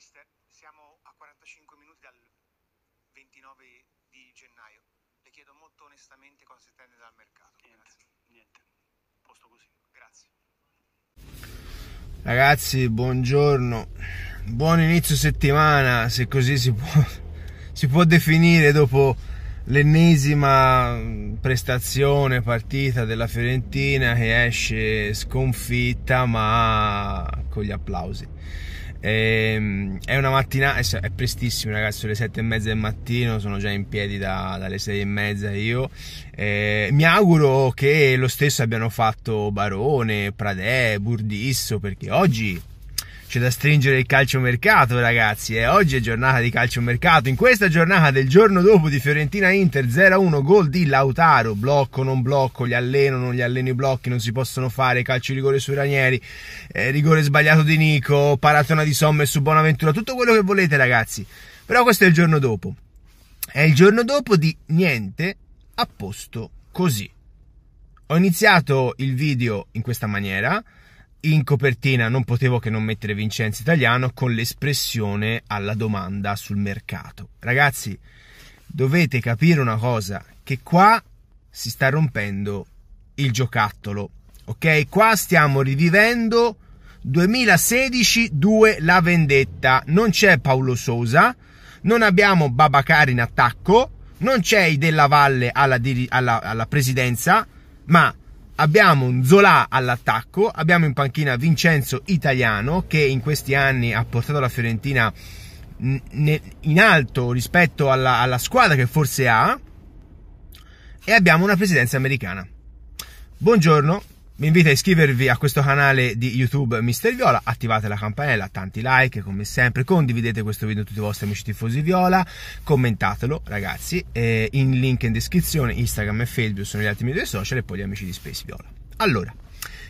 mister, siamo a 45 minuti dal 29 di gennaio. Le chiedo molto onestamente cosa si tende dal mercato. Niente, Grazie. niente. Posto così. Grazie. Ragazzi, buongiorno. Buon inizio settimana, se così si può, si può definire dopo l'ennesima prestazione partita della Fiorentina che esce sconfitta ma con gli applausi. Ehm, è una mattina, è prestissimo ragazzi, sono le sette e mezza del mattino, sono già in piedi da, dalle sei e mezza io. E, ehm, mi auguro che lo stesso abbiano fatto Barone, Pradè, Burdisso, perché oggi c'è da stringere il calciomercato, ragazzi. E eh. oggi è giornata di calciomercato. In questa giornata del giorno dopo di Fiorentina Inter 0-1, gol di Lautaro. Blocco, non blocco, gli alleno, non gli alleno i blocchi, non si possono fare. Calcio rigore su Ranieri, eh, rigore sbagliato di Nico, paratona di Somme su Bonaventura, tutto quello che volete, ragazzi. Però questo è il giorno dopo. È il giorno dopo di niente a posto così. Ho iniziato il video in questa maniera in copertina non potevo che non mettere Vincenzo Italiano con l'espressione alla domanda sul mercato. Ragazzi, dovete capire una cosa, che qua si sta rompendo il giocattolo, ok? Qua stiamo rivivendo 2016-2 la vendetta, non c'è Paolo Sosa, non abbiamo Babacari in attacco, non c'è I della Valle alla, alla, alla presidenza, ma Abbiamo Zola all'attacco, abbiamo in panchina Vincenzo Italiano che in questi anni ha portato la Fiorentina in alto rispetto alla, alla squadra che forse ha e abbiamo una presidenza americana. Buongiorno, vi invito a iscrivervi a questo canale di YouTube Mister Viola, attivate la campanella, tanti like come sempre, condividete questo video con tutti i vostri amici tifosi Viola, commentatelo ragazzi, eh, in link in descrizione, Instagram e Facebook sono gli altri miei social e poi gli amici di Space Viola. Allora,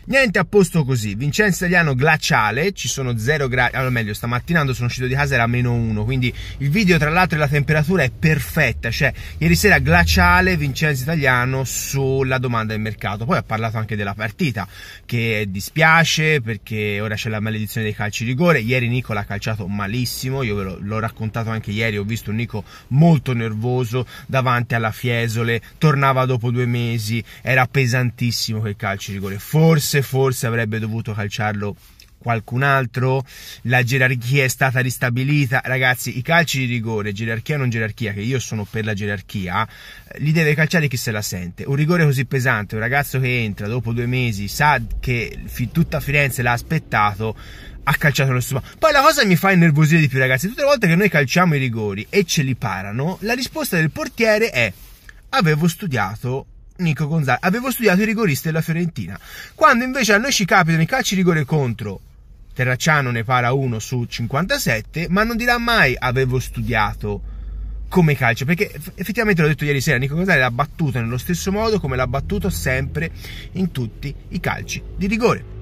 Niente a posto così, Vincenzo Italiano glaciale, ci sono 0 gradi, allora meglio stamattinando sono uscito di casa era meno 1, quindi il video tra l'altro e la temperatura è perfetta, cioè ieri sera glaciale Vincenzo Italiano sulla domanda del mercato, poi ha parlato anche della partita che dispiace perché ora c'è la maledizione dei calci rigore, ieri Nico l'ha calciato malissimo, io ve l'ho raccontato anche ieri, ho visto un Nico molto nervoso davanti alla Fiesole, tornava dopo due mesi, era pesantissimo quel calci rigore, forse forse, forse avrebbe dovuto calciarlo qualcun altro, la gerarchia è stata ristabilita, ragazzi i calci di rigore, gerarchia o non gerarchia, che io sono per la gerarchia, eh, li deve calciare chi se la sente, un rigore così pesante, un ragazzo che entra dopo due mesi, sa che tutta Firenze l'ha aspettato, ha calciato lo stupato. Poi la cosa mi fa innervosire di più ragazzi, tutte le volte che noi calciamo i rigori e ce li parano, la risposta del portiere è avevo studiato Nico Gonzalez. Avevo studiato i rigoristi della Fiorentina. Quando invece a noi ci capitano i calci rigore contro, Terracciano ne para uno su 57, ma non dirà mai avevo studiato come calcio, perché effettivamente l'ho detto ieri sera, Nico Gonzalez l'ha battuto nello stesso modo come l'ha battuto sempre in tutti i calci di rigore.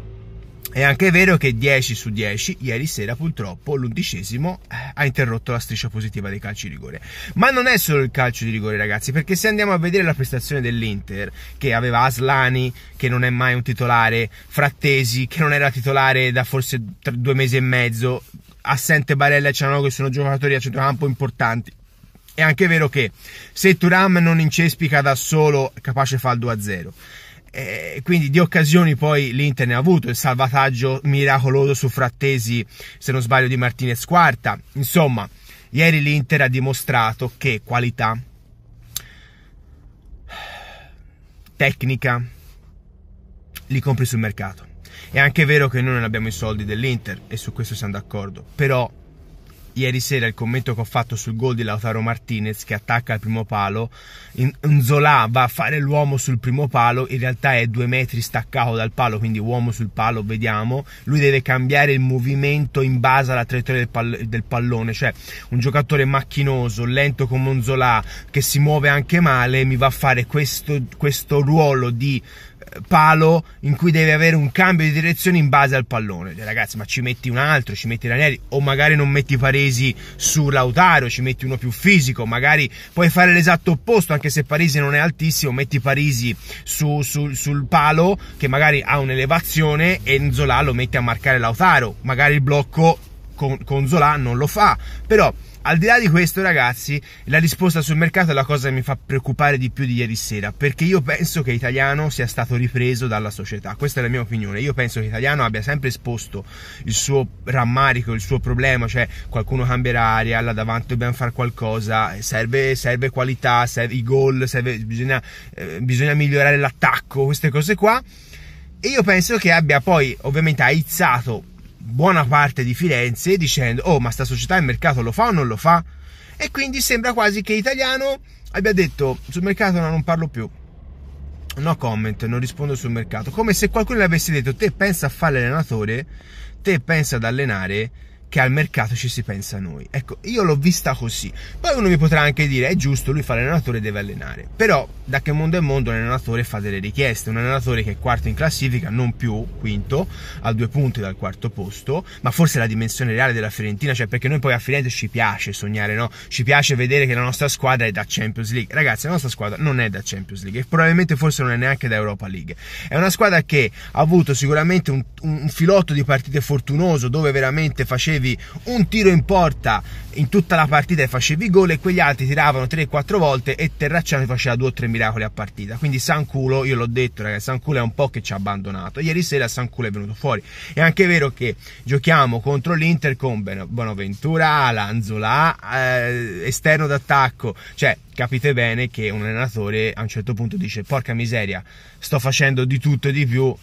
È anche vero che 10 su 10, ieri sera purtroppo l'undicesimo eh, ha interrotto la striscia positiva dei calci di rigore. Ma non è solo il calcio di rigore, ragazzi, perché se andiamo a vedere la prestazione dell'Inter, che aveva Aslani, che non è mai un titolare, Frattesi, che non era titolare da forse due mesi e mezzo, assente Barella e Cianò, che sono giocatori a centrocampo importanti. È anche vero che se Turam non incespica da solo, capace fa il 2-0 eh, quindi di occasioni poi l'Inter ne ha avuto il salvataggio miracoloso su Frattesi se non sbaglio di Martinez quarta insomma ieri l'Inter ha dimostrato che qualità tecnica li compri sul mercato è anche vero che noi non abbiamo i soldi dell'Inter e su questo siamo d'accordo però ieri sera il commento che ho fatto sul gol di Lautaro Martinez che attacca al primo palo, Zola va a fare l'uomo sul primo palo, in realtà è due metri staccato dal palo, quindi uomo sul palo, vediamo, lui deve cambiare il movimento in base alla traiettoria del, pal- del pallone, cioè un giocatore macchinoso, lento come un Zola che si muove anche male, mi va a fare questo, questo ruolo di palo in cui devi avere un cambio di direzione in base al pallone. Cioè, ragazzi, ma ci metti un altro, ci metti Ranieri, o magari non metti Paresi su Lautaro, ci metti uno più fisico, magari puoi fare l'esatto opposto, anche se Parisi non è altissimo, metti Parisi su, su, sul palo che magari ha un'elevazione e Zola lo metti a marcare Lautaro. Magari il blocco con, con Zola non lo fa, però al di là di questo, ragazzi, la risposta sul mercato è la cosa che mi fa preoccupare di più di ieri sera, perché io penso che Italiano sia stato ripreso dalla società. Questa è la mia opinione. Io penso che Italiano abbia sempre esposto il suo rammarico, il suo problema, cioè qualcuno cambierà aria, là davanti dobbiamo fare qualcosa, serve, serve qualità, serve i gol, serve, bisogna, eh, bisogna migliorare l'attacco, queste cose qua. E io penso che abbia poi ovviamente aizzato buona parte di Firenze dicendo oh ma sta società il mercato lo fa o non lo fa? E quindi sembra quasi che italiano abbia detto sul mercato no, non parlo più. No comment, non rispondo sul mercato. Come se qualcuno gli avesse detto te pensa a fare allenatore te pensa ad allenare che al mercato ci si pensa a noi. Ecco, io l'ho vista così. Poi uno mi potrà anche dire, è giusto, lui fa l'allenatore e deve allenare. Però, da che mondo è mondo, un allenatore fa delle richieste. Un allenatore che è quarto in classifica, non più quinto, a due punti dal quarto posto, ma forse la dimensione reale della Fiorentina, cioè perché noi poi a Firenze ci piace sognare, no? Ci piace vedere che la nostra squadra è da Champions League. Ragazzi, la nostra squadra non è da Champions League e probabilmente forse non è neanche da Europa League. È una squadra che ha avuto sicuramente un, un filotto di partite fortunoso dove veramente faceva facevi un tiro in porta in tutta la partita e facevi gol e quegli altri tiravano 3-4 volte e Terracciano faceva 2 3 miracoli a partita. Quindi San Culo, io l'ho detto ragazzi, San Culo è un po' che ci ha abbandonato. Ieri sera San Culo è venuto fuori. È anche vero che giochiamo contro l'Inter con Bonaventura, Lanzola, eh, esterno d'attacco, cioè capite bene che un allenatore a un certo punto dice porca miseria, sto facendo di tutto e di più,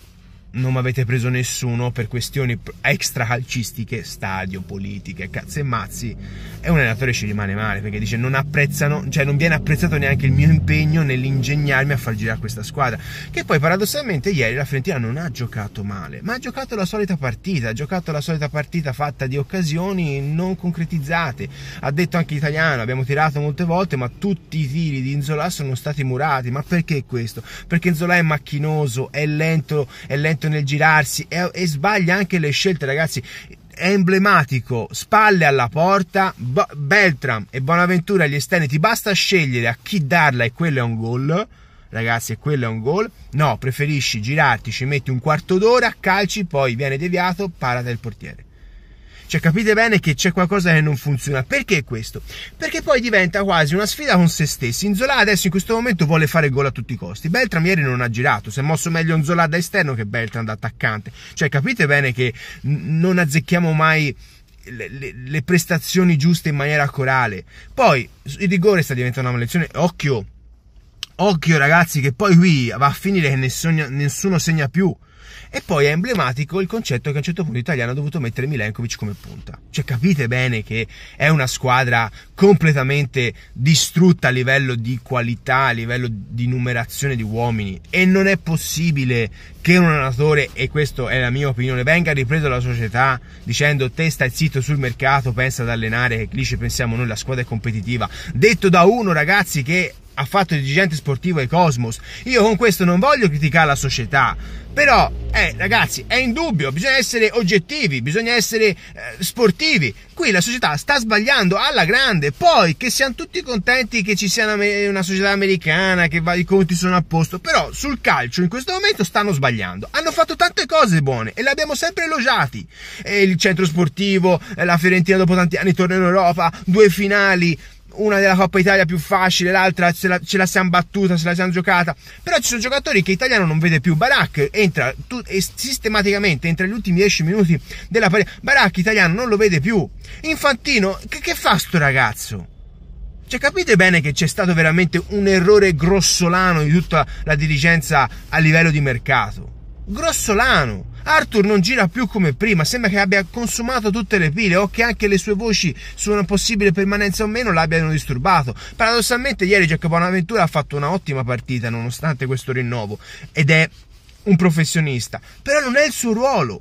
non mi avete preso nessuno per questioni extra calcistiche, stadio, politiche, cazzo e mazzi, e un allenatore ci rimane male perché dice non apprezzano, cioè non viene apprezzato neanche il mio impegno nell'ingegnarmi a far girare questa squadra. Che poi paradossalmente ieri la Fiorentina non ha giocato male, ma ha giocato la solita partita, ha giocato la solita partita fatta di occasioni non concretizzate. Ha detto anche italiano, abbiamo tirato molte volte, ma tutti i tiri di Inzola sono stati murati. Ma perché questo? Perché Inzola è macchinoso, è lento, è lento lento nel girarsi e, e sbaglia anche le scelte, ragazzi è emblematico, spalle alla porta, Bo- Beltram e Bonaventura agli esterni, ti basta scegliere a chi darla e quello è un gol, ragazzi e quello è un gol, no, preferisci girarti, ci metti un quarto d'ora, calci, poi viene deviato, parata il portiere. Cioè capite bene che c'è qualcosa che non funziona. Perché questo? Perché poi diventa quasi una sfida con se stessi. Inzola adesso in questo momento vuole fare gol a tutti i costi. Beltram ieri non ha girato, si è mosso meglio Inzola da esterno che Beltram da attaccante. Cioè capite bene che non azzecchiamo mai... Le, le, le, prestazioni giuste in maniera corale. Poi il rigore sta diventando una maledizione. Occhio, occhio ragazzi, che poi qui va a finire che nessuno, nessuno segna più. E poi è emblematico il concetto che a un certo punto italiano ha dovuto mettere Milenkovic come punta. Cioè capite bene che è una squadra completamente distrutta a livello di qualità, a livello di numerazione di uomini e non è possibile che un allenatore, e questa è la mia opinione, venga ripreso dalla società dicendo te stai zitto sul mercato, pensa ad allenare, lì ci pensiamo noi, la squadra è competitiva. Detto da uno ragazzi che ha fatto il dirigente sportivo ai Cosmos. Io con questo non voglio criticare la società, però, eh, ragazzi, è indubbio, bisogna essere oggettivi, bisogna essere eh, sportivi. Qui la società sta sbagliando alla grande. Poi che siamo tutti contenti che ci sia una, una società americana, che va, i conti sono a posto, però sul calcio in questo momento stanno sbagliando. Hanno fatto tante cose buone e le abbiamo sempre elogiati. E eh, il centro sportivo, eh, la Fiorentina dopo tanti anni torna in Europa, due finali una della Coppa Italia più facile, l'altra ce la, ce la siamo battuta, ce la siamo giocata. Però ci sono giocatori che italiano non vede più. Barak entra tu, sistematicamente entra negli ultimi 10 minuti della partita. Barak italiano non lo vede più. Infantino, che, che fa sto ragazzo? Cioè, capite bene che c'è stato veramente un errore grossolano di tutta la dirigenza a livello di mercato grossolano. Arthur non gira più come prima, sembra che abbia consumato tutte le pile o che anche le sue voci su una possibile permanenza o meno l'abbiano disturbato. Paradossalmente ieri Giacomo Bonaventura ha fatto un'ottima partita nonostante questo rinnovo ed è un professionista, però non è il suo ruolo.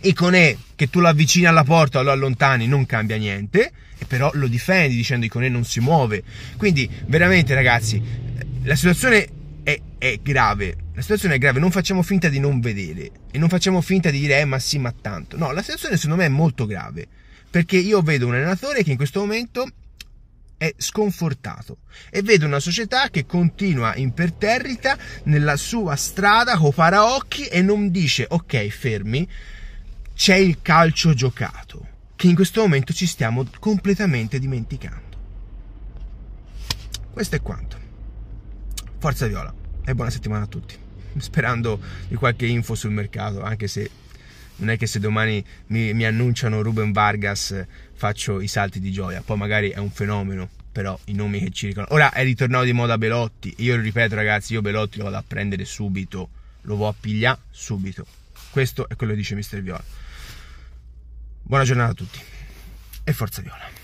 Iconè, che tu lo avvicini alla porta o lo allontani, non cambia niente, però lo difendi dicendo Iconè non si muove. Quindi veramente ragazzi, la situazione è grave, la situazione è grave, non facciamo finta di non vedere e non facciamo finta di dire eh ma sì ma tanto, no, la situazione secondo me è molto grave perché io vedo un allenatore che in questo momento è sconfortato e vedo una società che continua imperterrita nella sua strada con paraocchi e non dice ok fermi, c'è il calcio giocato che in questo momento ci stiamo completamente dimenticando. Questo è quanto. Forza Viola e buona settimana a tutti. Sperando di qualche info sul mercato, anche se non è che se domani mi, mi annunciano Ruben Vargas eh, faccio i salti di gioia, poi magari è un fenomeno, però i nomi che circolano. Ora è ritornato di moda Belotti, io lo ripeto ragazzi, io Belotti lo vado a prendere subito, lo vado a pigliare subito. Questo è quello che dice Mister Viola. Buona giornata a tutti e forza Viola.